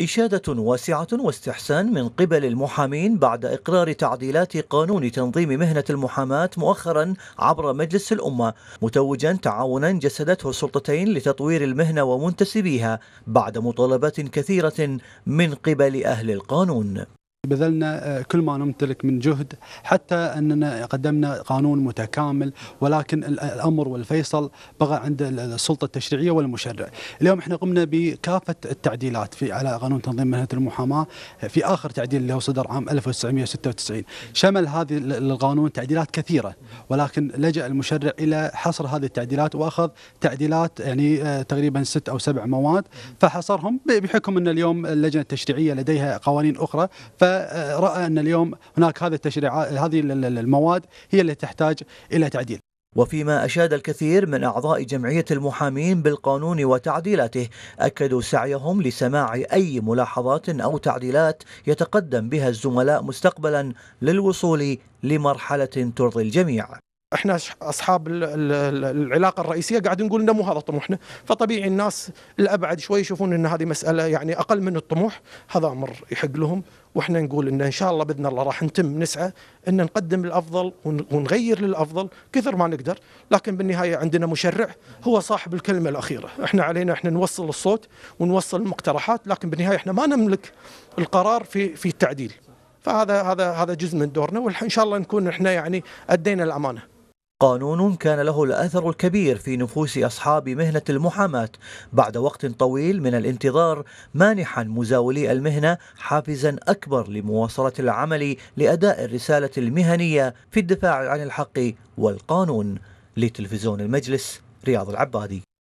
إشادة واسعة واستحسان من قبل المحامين بعد إقرار تعديلات قانون تنظيم مهنة المحاماة مؤخرا عبر مجلس الأمة متوجا تعاونا جسدته السلطتين لتطوير المهنة ومنتسبيها بعد مطالبات كثيرة من قبل أهل القانون بذلنا آه، كل ما نمتلك من جهد حتى أننا قدمنا قانون متكامل ولكن الأمر والفيصل بقى عند السلطة التشريعية والمشرع اليوم احنا قمنا بكافة التعديلات في على قانون تنظيم مهنة المحاماة في آخر تعديل اللي هو صدر عام 1996 شمل هذه القانون تعديلات كثيرة ولكن لجأ المشرع إلى حصر هذه التعديلات وأخذ تعديلات يعني آه، تقريبا ست أو سبع مواد فحصرهم بحكم أن اليوم اللجنة التشريعية لديها قوانين أخرى ف راى ان اليوم هناك هذه التشريعات هذه المواد هي اللي تحتاج الى تعديل وفيما أشاد الكثير من أعضاء جمعية المحامين بالقانون وتعديلاته أكدوا سعيهم لسماع أي ملاحظات أو تعديلات يتقدم بها الزملاء مستقبلا للوصول لمرحلة ترضي الجميع احنا اصحاب العلاقه الرئيسيه قاعد نقول انه مو هذا طموحنا، فطبيعي الناس الابعد شوي يشوفون ان هذه مساله يعني اقل من الطموح، هذا امر يحق لهم، واحنا نقول ان ان شاء الله باذن الله راح نتم نسعى ان نقدم الافضل ونغير للافضل كثر ما نقدر، لكن بالنهايه عندنا مشرع هو صاحب الكلمه الاخيره، احنا علينا احنا نوصل الصوت ونوصل المقترحات، لكن بالنهايه احنا ما نملك القرار في في التعديل. فهذا هذا هذا جزء من دورنا وان شاء الله نكون احنا يعني ادينا الامانه. قانون كان له الأثر الكبير في نفوس أصحاب مهنة المحاماة بعد وقت طويل من الانتظار مانحا مزاولي المهنة حافزا أكبر لمواصلة العمل لأداء الرسالة المهنية في الدفاع عن الحق والقانون لتلفزيون المجلس رياض العبادي